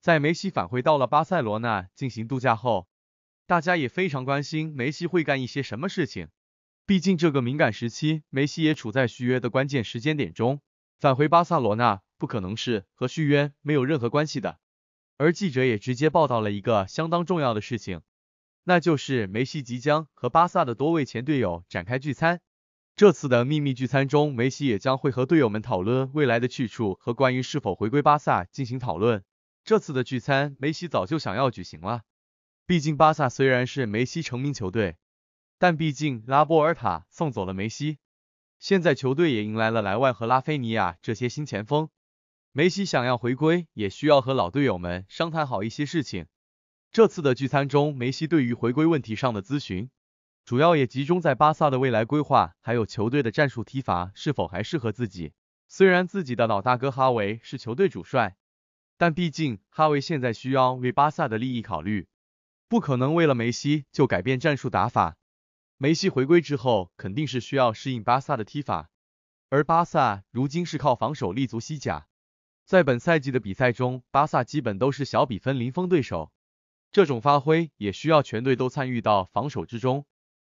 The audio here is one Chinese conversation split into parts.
在梅西返回到了巴塞罗那进行度假后，大家也非常关心梅西会干一些什么事情。毕竟这个敏感时期，梅西也处在续约的关键时间点中，返回巴塞罗那不可能是和续约没有任何关系的。而记者也直接报道了一个相当重要的事情，那就是梅西即将和巴萨的多位前队友展开聚餐。这次的秘密聚餐中，梅西也将会和队友们讨论未来的去处和关于是否回归巴萨进行讨论。这次的聚餐，梅西早就想要举行了。毕竟巴萨虽然是梅西成名球队，但毕竟拉波尔塔送走了梅西，现在球队也迎来了莱万和拉菲尼亚这些新前锋。梅西想要回归，也需要和老队友们商谈好一些事情。这次的聚餐中，梅西对于回归问题上的咨询，主要也集中在巴萨的未来规划，还有球队的战术踢法是否还适合自己。虽然自己的老大哥哈维是球队主帅。但毕竟，哈维现在需要为巴萨的利益考虑，不可能为了梅西就改变战术打法。梅西回归之后，肯定是需要适应巴萨的踢法，而巴萨如今是靠防守立足西甲，在本赛季的比赛中，巴萨基本都是小比分零封对手，这种发挥也需要全队都参与到防守之中，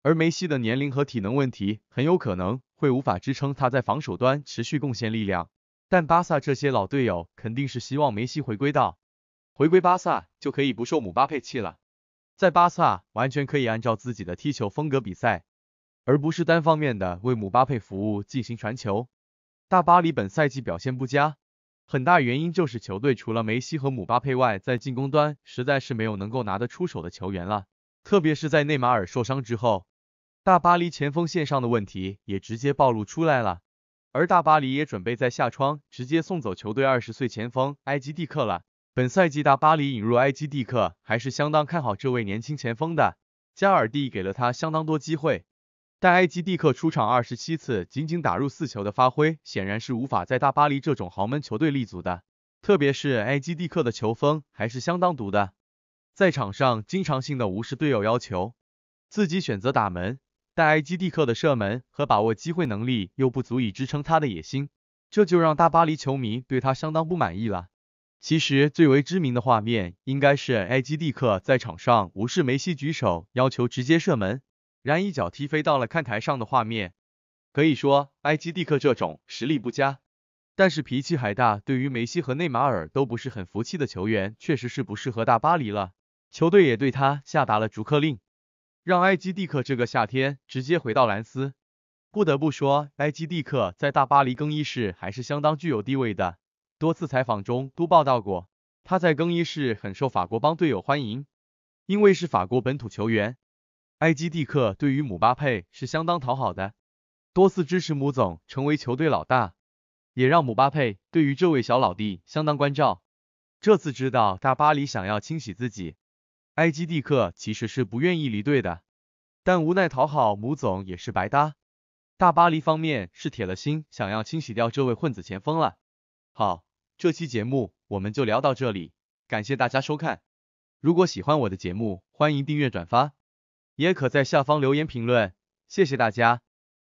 而梅西的年龄和体能问题，很有可能会无法支撑他在防守端持续贡献力量。但巴萨这些老队友肯定是希望梅西回归到回归巴萨，就可以不受姆巴佩气了。在巴萨完全可以按照自己的踢球风格比赛，而不是单方面的为姆巴佩服务进行传球。大巴黎本赛季表现不佳，很大原因就是球队除了梅西和姆巴佩外，在进攻端实在是没有能够拿得出手的球员了。特别是在内马尔受伤之后，大巴黎前锋线上的问题也直接暴露出来了。而大巴黎也准备在夏窗直接送走球队二十岁前锋埃及蒂克了。本赛季大巴黎引入埃及蒂克还是相当看好这位年轻前锋的，加尔蒂给了他相当多机会，但埃及蒂克出场二十七次，仅仅打入四球的发挥显然是无法在大巴黎这种豪门球队立足的。特别是埃及蒂克的球风还是相当毒的，在场上经常性的无视队友要求，自己选择打门。但埃基蒂克的射门和把握机会能力又不足以支撑他的野心，这就让大巴黎球迷对他相当不满意了。其实最为知名的画面应该是埃基蒂克在场上无视梅西举手要求直接射门，然一脚踢飞到了看台上的画面。可以说，埃基蒂克这种实力不佳，但是脾气还大，对于梅西和内马尔都不是很服气的球员，确实是不适合大巴黎了。球队也对他下达了逐客令。让埃基蒂克这个夏天直接回到兰斯。不得不说，埃基蒂克在大巴黎更衣室还是相当具有地位的。多次采访中都报道过，他在更衣室很受法国帮队友欢迎，因为是法国本土球员。埃基蒂克对于姆巴佩是相当讨好的，多次支持姆总成为球队老大，也让姆巴佩对于这位小老弟相当关照。这次知道大巴黎想要清洗自己。埃基蒂克其实是不愿意离队的，但无奈讨好母总也是白搭。大巴黎方面是铁了心想要清洗掉这位混子前锋了。好，这期节目我们就聊到这里，感谢大家收看。如果喜欢我的节目，欢迎订阅转发，也可在下方留言评论。谢谢大家。